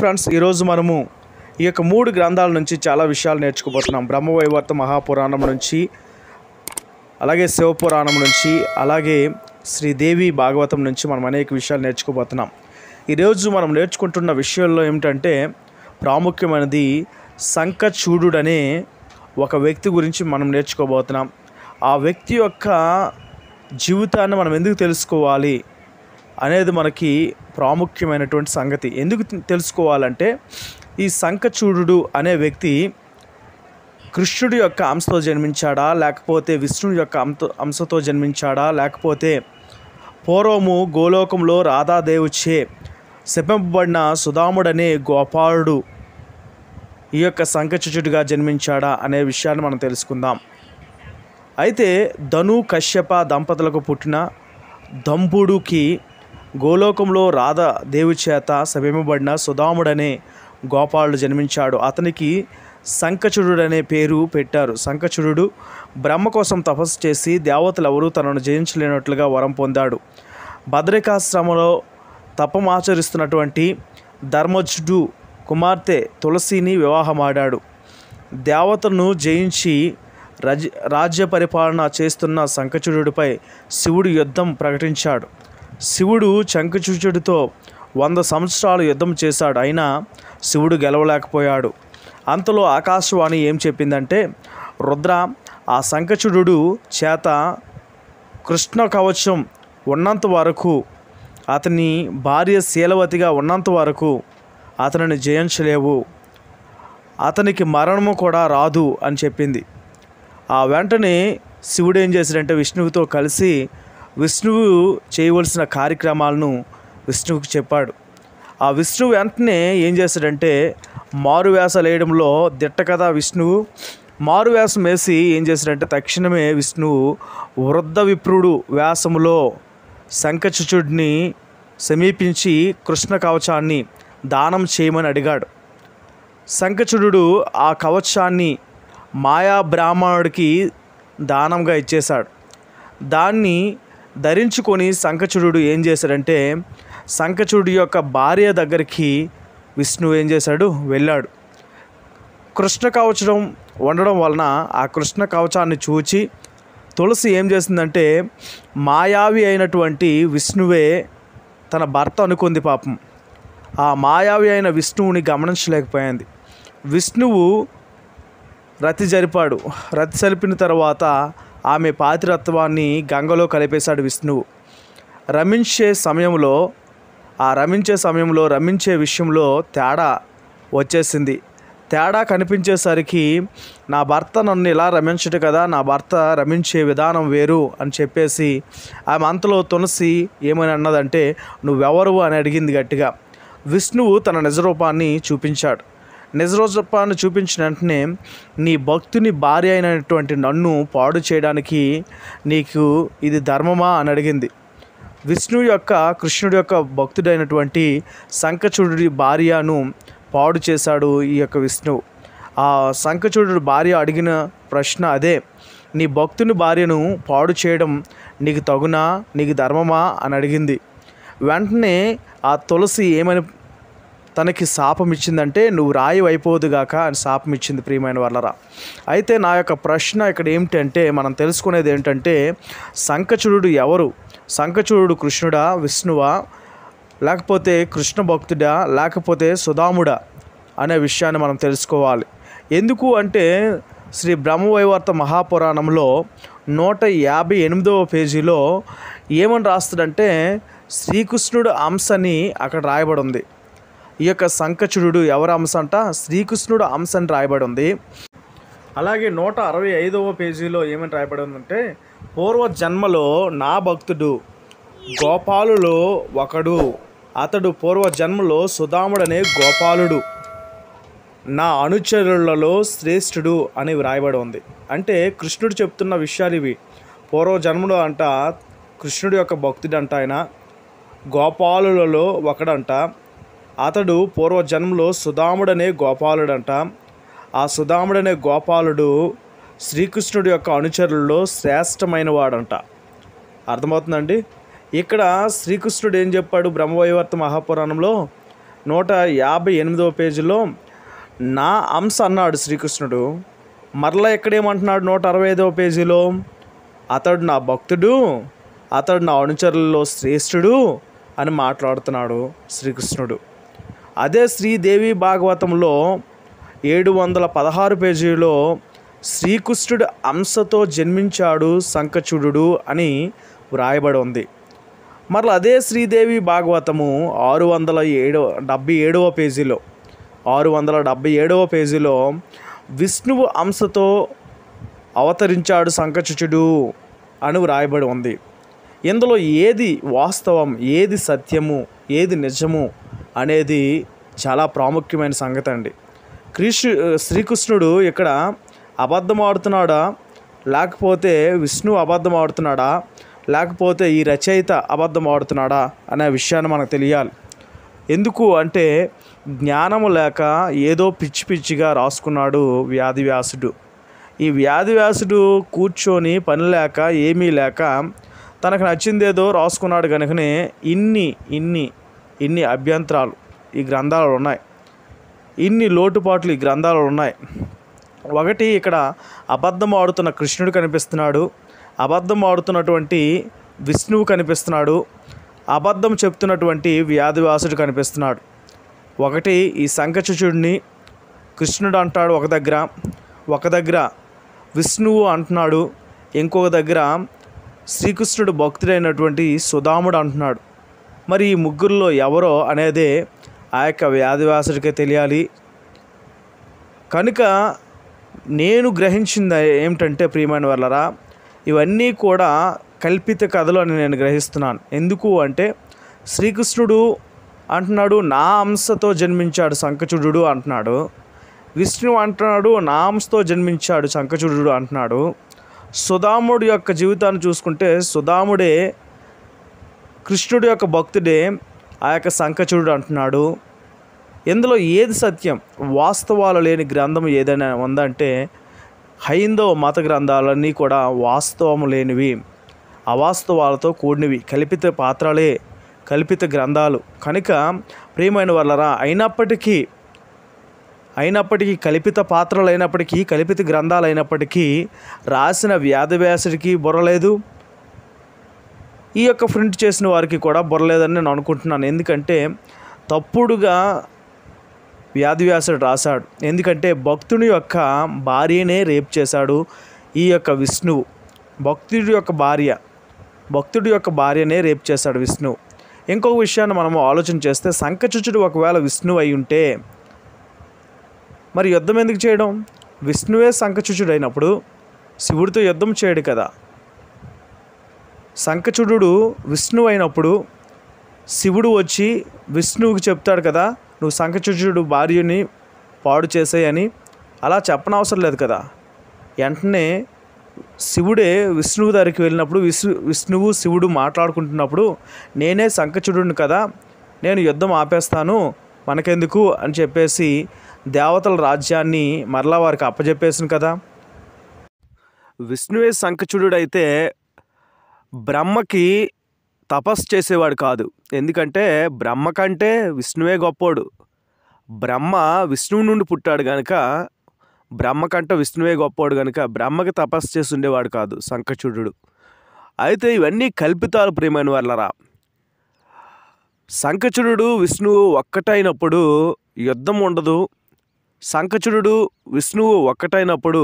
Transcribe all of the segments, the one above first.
friends ఈరోజు మనము ఈ యొక్క మూడు గ్రంథాల నుంచి చాలా విషయాలు నేర్చుకోబోతున్నాం బ్రహ్మవైవర్త మహాపురాణం నుంచి అలాగే శివపురాణం నుంచి అలాగే శ్రీదేవి భాగవతం నుంచి మనం అనేక విషయాలు నేర్చుకోబోతున్నాం ఈరోజు మనం నేర్చుకుంటున్న విషయంలో ఏమిటంటే ప్రాముఖ్యమైనది శంఖచూడుడనే ఒక వ్యక్తి గురించి మనం నేర్చుకోబోతున్నాం ఆ వ్యక్తి యొక్క జీవితాన్ని మనం ఎందుకు తెలుసుకోవాలి అనేది మనకి ప్రాముఖ్యమైనటువంటి సంగతి ఎందుకు తెలుసుకోవాలంటే ఈ సంకచూడు అనే వ్యక్తి కృష్ణుడి యొక్క అంశతో జన్మించాడా లేకపోతే విష్ణుడి యొక్క అంశ అంశతో జన్మించాడా లేకపోతే పూర్వము గోలోకంలో రాధాదేవుచే శపింపబడిన సుధాముడనే గోపాలుడు ఈ యొక్క సంకచుచుడిగా జన్మించాడా అనే విషయాన్ని మనం తెలుసుకుందాం అయితే ధను కశ్యప దంపతులకు పుట్టిన దంపుడుకి గోలోకంలో రాధ దేవి చేత సభింపబడిన సుధాముడనే గోపాలుడు జన్మించాడు అతనికి శంఖచుడుడనే పేరు పెట్టారు శంఖచుడు బ్రహ్మ కోసం తపస్సు చేసి దేవతలు ఎవరూ తనను జయించలేనట్లుగా వరం పొందాడు భద్రికాశ్రమంలో తపమాచరిస్తున్నటువంటి ధర్మజుడు కుమార్తె తులసిని వివాహమాడాడు దేవతను జయించి రాజ్య పరిపాలన చేస్తున్న శంఖచుడుపై శివుడు యుద్ధం ప్రకటించాడు శివుడు శంఖచూచుడితో వంద సంవత్సరాలు యుద్ధం చేశాడు అయినా శివుడు గెలవలేకపోయాడు అంతలో ఆకాశవాణి ఏం చెప్పిందంటే రుద్ర ఆ శంఖచుడు చేత కృష్ణ కవచం ఉన్నంత వరకు అతని భార్య శీలవతిగా ఉన్నంత వరకు అతనిని జయించలేవు అతనికి మరణము కూడా రాదు అని చెప్పింది ఆ వెంటనే శివుడు ఏం చేశాడంటే విష్ణువుతో కలిసి విష్ణువు చేయవలసిన కార్యక్రమాలను విష్ణువుకి చెప్పాడు ఆ విష్ణువు వెంటనే ఏం చేశాడంటే మారువేస లేయడంలో వేయడంలో దిట్ట కదా విష్ణువు మారువేసం వేసి ఏం చేశాడంటే తక్షణమే విష్ణువు వృద్ధ విప్రుడు వ్యాసములో శంఖచుచుడిని సమీపించి కృష్ణ కవచాన్ని దానం చేయమని అడిగాడు శంఖచుడు ఆ కవచాన్ని మాయా బ్రాహ్మణుడికి దానంగా ఇచ్చేశాడు దాన్ని ధరించుకొని శంఖచుడు ఏం చేశాడంటే శంఖచుడు యొక్క భార్య దగ్గరికి విష్ణువు ఏం చేశాడు వెళ్ళాడు కృష్ణ కవచం వండడం వలన ఆ కృష్ణ కవచాన్ని చూచి తులసి ఏం చేసిందంటే మాయావి అయినటువంటి విష్ణువే తన భర్త అనుకుంది పాపం ఆ మాయావి అయిన విష్ణువుని గమనించలేకపోయింది విష్ణువు రతి జరిపాడు రతి జరిపిన తర్వాత ఆమె పాతిరత్వాన్ని గంగలో కలిపేశాడు విష్ణువు రమించే సమయంలో ఆ రమించే సమయంలో రమించే విషయంలో తేడా వచ్చేసింది తేడా కనిపించేసరికి నా భర్త నన్ను ఇలా రమించడు కదా నా భర్త రమించే విధానం వేరు అని చెప్పేసి ఆమె అంతలో తులసి ఏమని అన్నదంటే నువ్వెవరు అని అడిగింది గట్టిగా విష్ణువు తన నిజరూపాన్ని చూపించాడు నిజరోజప్పను చూపించిన వెంటనే నీ భక్తుని భార్య అయినటువంటి నన్ను పాడు చేయడానికి నీకు ఇది ధర్మమా అని అడిగింది విష్ణువు యొక్క కృష్ణుడి యొక్క భక్తుడైనటువంటి శంఖచూడు భార్యను పాడు చేశాడు ఈ యొక్క విష్ణువు ఆ శంఖచూడు భార్య అడిగిన ప్రశ్న అదే నీ భక్తుని భార్యను పాడు చేయడం నీకు తగునా నీకు ధర్మమా అని అడిగింది వెంటనే ఆ తులసి ఏమని తనకి శాపం ఇచ్చిందంటే నువ్వు రాయి అయిపోదుగాక అని శాపం ఇచ్చింది ప్రియమైన వాళ్ళరా అయితే నా యొక్క ప్రశ్న ఇక్కడ ఏమిటంటే మనం తెలుసుకునేది ఏంటంటే సంకచుడు ఎవరు సంకచుడు కృష్ణుడా విష్ణువా లేకపోతే కృష్ణ భక్తుడా లేకపోతే సుధాముడా అనే విషయాన్ని మనం తెలుసుకోవాలి ఎందుకు అంటే శ్రీ బ్రహ్మవైవర్త మహాపురాణంలో నూట యాభై ఎనిమిదవ పేజీలో ఏమని రాస్తాడంటే శ్రీకృష్ణుడు అంశని అక్కడ రాయబడి ఉంది ఈ యొక్క సంకచుడు ఎవరి అంశం అంట శ్రీకృష్ణుడు అంశం అని రాయబడి ఉంది అలాగే నూట అరవై ఐదవ పేజీలో ఏమని రాయబడి ఉందంటే పూర్వ జన్మలో నా భక్తుడు గోపాలులో ఒకడు అతడు పూర్వ జన్మలో సుధాముడనే గోపాలుడు నా అనుచరులలో శ్రేష్ఠుడు అని వ్రాయబడి ఉంది అంటే కృష్ణుడు చెప్తున్న విషయాలు ఇవి పూర్వ జన్ముడు అంట కృష్ణుడు యొక్క భక్తుడు అంట ఆయన గోపాలులలో ఒకడంట అతడు పూర్వజన్మలో సుధాముడనే గోపాలుడంట ఆ సుధాముడనే గోపాలుడు శ్రీకృష్ణుడి యొక్క అనుచరుల్లో శ్రేష్టమైన వాడంట అర్థమవుతుందండి ఇక్కడ శ్రీకృష్ణుడు ఏం చెప్పాడు బ్రహ్మవైవర్త మహాపురాణంలో నూట యాభై ఎనిమిదవ పేజీలో నా అంశ అన్నాడు శ్రీకృష్ణుడు మరలా ఎక్కడేమంటున్నాడు నూట అరవై ఐదవ పేజీలో అతడు నా భక్తుడు అతడు నా అనుచరులలో శ్రేష్ఠుడు అని మాట్లాడుతున్నాడు శ్రీకృష్ణుడు అదే శ్రీదేవి భాగవతంలో ఏడు వందల పదహారు పేజీలో శ్రీకృష్ణుడు అంశతో జన్మించాడు సంకచుడు అని వ్రాయబడి ఉంది మరలా అదే శ్రీదేవి భాగవతము ఆరు వందల ఏడవ డెబ్బై ఏడవ పేజీలో ఆరు వందల డెబ్బై ఏడవ పేజీలో విష్ణువు అంశతో అవతరించాడు సంకచుచుడు అని వ్రాయబడి ఉంది ఇందులో ఏది వాస్తవం ఏది సత్యము ఏది నిజము అనేది చాలా ప్రాముఖ్యమైన సంగతి అండి క్రీషు శ్రీకృష్ణుడు ఇక్కడ అబద్ధం ఆడుతున్నాడా లేకపోతే విష్ణు అబద్ధం ఆడుతున్నాడా లేకపోతే ఈ రచయిత అబద్ధం ఆడుతున్నాడా అనే విషయాన్ని మనకు తెలియాలి ఎందుకు అంటే జ్ఞానము లేక ఏదో పిచ్చి పిచ్చిగా రాసుకున్నాడు వ్యాధి వ్యాసుడు ఈ వ్యాధి వ్యాసుడు కూర్చొని పని లేక ఏమీ లేక తనకు నచ్చిందేదో రాసుకున్నాడు కనుకనే ఇన్ని ఇన్ని ఇన్ని అభ్యంతరాలు ఈ గ్రంథాలు ఉన్నాయి ఇన్ని లోటుపాట్లు ఈ గ్రంథాలు ఉన్నాయి ఒకటి ఇక్కడ అబద్ధం ఆడుతున్న కృష్ణుడు కనిపిస్తున్నాడు అబద్ధం ఆడుతున్నటువంటి విష్ణువు కనిపిస్తున్నాడు అబద్ధం చెప్తున్నటువంటి వ్యాధివాసుడు కనిపిస్తున్నాడు ఒకటి ఈ శంఖచుచుడిని కృష్ణుడు అంటాడు ఒక దగ్గర ఒక దగ్గర విష్ణువు అంటున్నాడు ఇంకొక దగ్గర శ్రీకృష్ణుడు భక్తుడైనటువంటి సుధాముడు అంటున్నాడు మరి ఈ ముగ్గురులో ఎవరో అనేది ఆ యొక్క వ్యాధివాసుడికే తెలియాలి కనుక నేను గ్రహించింది ఏమిటంటే ప్రియమైన వాళ్ళరా ఇవన్నీ కూడా కల్పిత కథలు అని నేను గ్రహిస్తున్నాను ఎందుకు అంటే శ్రీకృష్ణుడు అంటున్నాడు నా అంశతో జన్మించాడు శంఖచుడు అంటున్నాడు విష్ణువు అంటున్నాడు నా అంశతో జన్మించాడు శంఖచుడు అంటున్నాడు సుధాముడు యొక్క జీవితాన్ని చూసుకుంటే సుధాముడే కృష్ణుడి యొక్క భక్తుడే ఆ యొక్క సంకచుడు అంటున్నాడు ఇందులో ఏది సత్యం వాస్తవాలు లేని గ్రంథం ఏదైనా ఉందంటే హైందవ మత గ్రంథాలన్నీ కూడా వాస్తవం లేనివి అవాస్తవాలతో కూడినవి కల్పిత పాత్రలే కల్పిత గ్రంథాలు కనుక ప్రియమైన వాళ్ళరా అయినప్పటికీ అయినప్పటికీ కల్పిత పాత్రలు అయినప్పటికీ కల్పిత గ్రంథాలు అయినప్పటికీ రాసిన వ్యాధవ్యాసుడికి బుర్రలేదు ఈ యొక్క ప్రింట్ చేసిన వారికి కూడా బొరలేదని నేను అనుకుంటున్నాను ఎందుకంటే తప్పుడుగా వ్యాధివ్యాసుడు రాశాడు ఎందుకంటే భక్తుని యొక్క భార్యనే రేప్ చేశాడు ఈ యొక్క విష్ణువు భక్తుడి యొక్క భార్య భక్తుడి యొక్క భార్యనే రేప్ చేశాడు విష్ణువు ఇంకొక విషయాన్ని మనము ఆలోచన చేస్తే శంఖచుచుడు ఒకవేళ విష్ణువు అయి ఉంటే మరి యుద్ధం ఎందుకు చేయడం విష్ణువే శంఖచుచుడు అయినప్పుడు శివుడితో యుద్ధం చేయడు కదా సంకచుడు విష్ణువు అయినప్పుడు శివుడు వచ్చి విష్ణువుకి చెప్తాడు కదా నువ్వు సంకచుడు భార్యని పాడు చేసేయని అలా చెప్పనవసరం లేదు కదా వెంటనే శివుడే విష్ణువు దగ్గరికి వెళ్ళినప్పుడు విష్ణు విష్ణువు శివుడు మాట్లాడుకుంటున్నప్పుడు నేనే సంకచుడుని కదా నేను యుద్ధం ఆపేస్తాను మనకెందుకు అని చెప్పేసి దేవతల రాజ్యాన్ని మరలా వారికి అప్పజెప్పేసింది కదా విష్ణువే సంకచుడు అయితే బ్రహ్మకి తపస్సు చేసేవాడు కాదు ఎందుకంటే బ్రహ్మ కంటే విష్ణువే గొప్పోడు బ్రహ్మ విష్ణువు నుండి పుట్టాడు కనుక బ్రహ్మ కంటే విష్ణువే గొప్పోడు కనుక బ్రహ్మకి తపస్సు చేసి ఉండేవాడు కాదు సంకచుడు అయితే ఇవన్నీ కల్పితాలు ప్రియమైన వాళ్ళరా సంకచుడు విష్ణువు ఒక్కటైనప్పుడు యుద్ధం ఉండదు సంకచుడు విష్ణువు ఒక్కటైనప్పుడు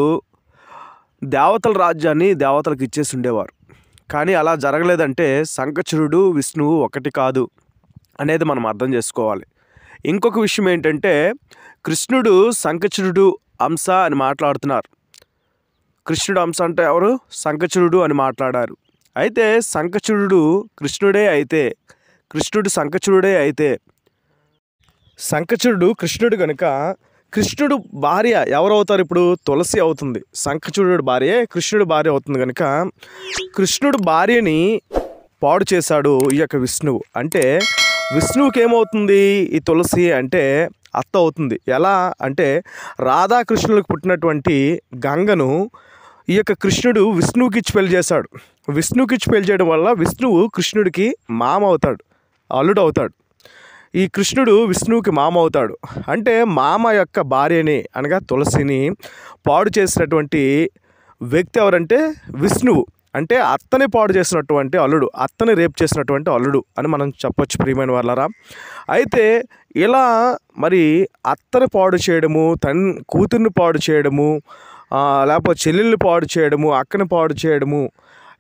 దేవతల రాజ్యాన్ని దేవతలకు ఇచ్చేసి ఉండేవారు కానీ అలా జరగలేదంటే శంఖచురుడు విష్ణువు ఒకటి కాదు అనేది మనం అర్థం చేసుకోవాలి ఇంకొక విషయం ఏంటంటే కృష్ణుడు శంఖచురుడు అంశ అని మాట్లాడుతున్నారు కృష్ణుడు అంశ అంటే ఎవరు శంఖచురుడు అని మాట్లాడారు అయితే శంఖచురుడు కృష్ణుడే అయితే కృష్ణుడు శంఖచురుడే అయితే శంఖచురుడు కృష్ణుడు కనుక కృష్ణుడు భార్య ఎవరవుతారు ఇప్పుడు తులసి అవుతుంది శంఖచూడు భార్య కృష్ణుడు భార్య అవుతుంది కనుక కృష్ణుడు భార్యని పాడు చేశాడు ఈ యొక్క విష్ణువు అంటే విష్ణువుకి ఏమవుతుంది ఈ తులసి అంటే అత్త అవుతుంది ఎలా అంటే రాధాకృష్ణులకు పుట్టినటువంటి గంగను ఈ యొక్క కృష్ణుడు విష్ణువుకి ఇచ్చి పెళ్లి చేశాడు విష్ణువుకి ఇచ్చి పెళ్లి చేయడం వల్ల విష్ణువు కృష్ణుడికి మామ అవుతాడు అల్లుడు అవుతాడు ఈ కృష్ణుడు విష్ణువుకి మామ అవుతాడు అంటే మామ యొక్క భార్యని అనగా తులసిని పాడు చేసినటువంటి వ్యక్తి ఎవరంటే విష్ణువు అంటే అత్తని పాడు చేసినటువంటి అల్లుడు అత్తని రేప్ చేసినటువంటి అల్లుడు అని మనం చెప్పొచ్చు ప్రియమైన వాళ్ళరా అయితే ఇలా మరి అత్తని పాడు చేయడము తన్ కూతుర్ని పాడు చేయడము లేకపోతే చెల్లెల్ని పాడు చేయడము అక్కని పాడు చేయడము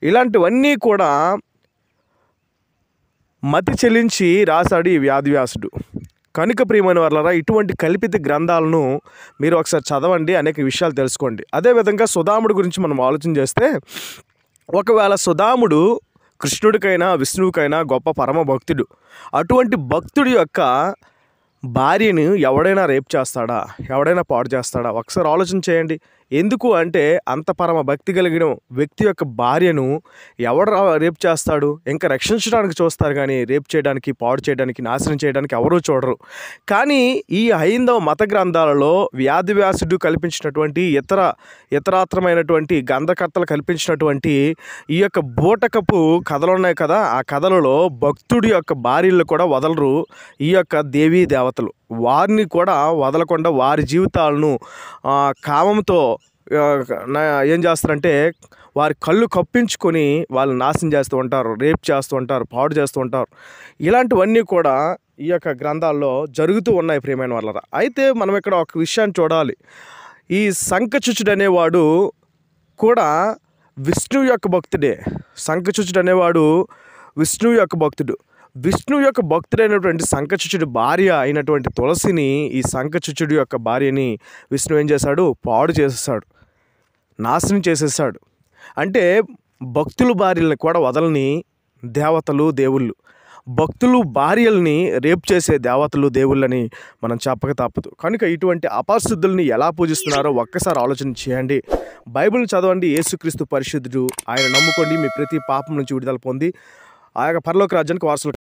ఇలాంటివన్నీ కూడా మతి చెల్లించి రాశాడు ఈ వ్యాధివ్యాసుడు కనుక ప్రియమైన వాళ్ళరా ఇటువంటి కల్పిత గ్రంథాలను మీరు ఒకసారి చదవండి అనేక విషయాలు తెలుసుకోండి అదేవిధంగా సుధాముడు గురించి మనం ఆలోచన చేస్తే ఒకవేళ సుధాముడు కృష్ణుడికైనా విష్ణువుకైనా గొప్ప పరమ భక్తుడు అటువంటి భక్తుడి యొక్క భార్యను ఎవడైనా రేప్ చేస్తాడా ఎవడైనా పాడు చేస్తాడా ఒకసారి ఆలోచన చేయండి ఎందుకు అంటే అంత పరమ భక్తి కలిగిన వ్యక్తి యొక్క భార్యను ఎవడు రేపు చేస్తాడు ఇంకా రక్షించడానికి చూస్తారు కానీ రేపు చేయడానికి పాడు చేయడానికి నాశనం చేయడానికి ఎవరూ చూడరు కానీ ఈ హైందవ మత గ్రంథాలలో వ్యాధివ్యాసుడు కల్పించినటువంటి ఇతర ఇతరాత్రమైనటువంటి గంధకర్తలు కల్పించినటువంటి ఈ యొక్క బూటకపు కథలు ఉన్నాయి కదా ఆ కథలలో భక్తుడి యొక్క భార్యలు కూడా వదలరు ఈ యొక్క దేవీ దేవతలు వారిని కూడా వదలకుండా వారి జీవితాలను కామంతో ఏం చేస్తారంటే వారి కళ్ళు కప్పించుకొని వాళ్ళు నాశనం చేస్తూ ఉంటారు రేప్ చేస్తూ ఉంటారు పాడు చేస్తూ ఉంటారు ఇలాంటివన్నీ కూడా ఈ యొక్క గ్రంథాల్లో జరుగుతూ ఉన్నాయి ప్రియమైన వాళ్ళ అయితే మనం ఇక్కడ ఒక విషయాన్ని చూడాలి ఈ శంఖచుచుడు అనేవాడు కూడా విష్ణువు యొక్క భక్తుడే శంఖచుచుడు అనేవాడు విష్ణువు యొక్క భక్తుడు విష్ణువు యొక్క భక్తుడైనటువంటి శంఖచుచుడు భార్య అయినటువంటి తులసిని ఈ శంఖచుచుడు యొక్క భార్యని విష్ణు ఏం చేశాడు పాడు చేసేసాడు నాశనం చేసేసాడు అంటే భక్తులు భార్యలను కూడా వదలని దేవతలు దేవుళ్ళు భక్తులు భార్యల్ని రేపు చేసే దేవతలు దేవుళ్ళని మనం చెప్పక తప్పదు కనుక ఇటువంటి అపరిశుద్ధుల్ని ఎలా పూజిస్తున్నారో ఒక్కసారి ఆలోచన చేయండి బైబిల్ని చదవండి యేసుక్రీస్తు పరిశుద్ధుడు ఆయన నమ్ముకోండి మీ ప్రతి పాపం నుంచి విడుదల పొంది ఆ యొక్క పరలోక రాజ్యానికి వారసులు